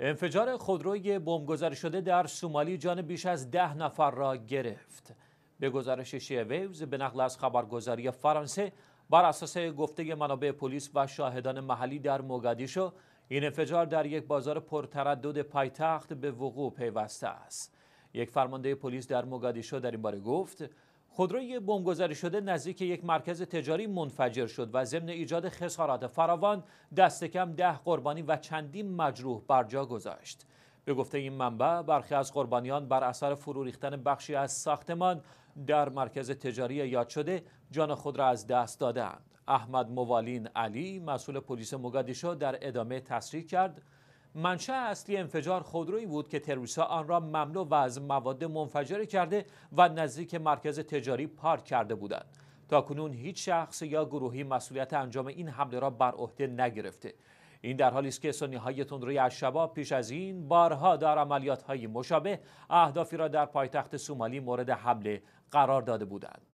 انفجار خودروی بمبگذاری شده در سومالی جان بیش از ده نفر را گرفت. به گزارش ویوز به نقل از خبرگزاری فرانسه بر اساس گفته منابع پلیس و شاهدان محلی در موگادیشو این انفجار در یک بازار پرتردد پایتخت به وقوع پیوسته است. یک فرمانده پلیس در موگادیشو در این باره گفت خودروی بمبگذاری شده نزدیک یک مرکز تجاری منفجر شد و ضمن ایجاد خسارات فراوان دست کم ده قربانی و چندین مجروح بر جا گذاشت. به گفته این منبع برخی از قربانیان بر اثر فرو ریختن بخشی از ساختمان در مرکز تجاری یاد شده جان خود را از دست دادند. احمد موالین علی مسئول پلیس مقادیشو در ادامه تصریح کرد منشه اصلی انفجار خودرویی بود که تروریستها آن را مملو و از مواد منفجره کرده و نزدیک مرکز تجاری پارک کرده بودند تا کنون هیچ شخص یا گروهی مسئولیت انجام این حمله را بر عهده نگرفته این در حالی است که سنی تندروی الشباب پیش از این بارها در عملیات های مشابه اهدافی را در پایتخت سومالی مورد حمله قرار داده بودند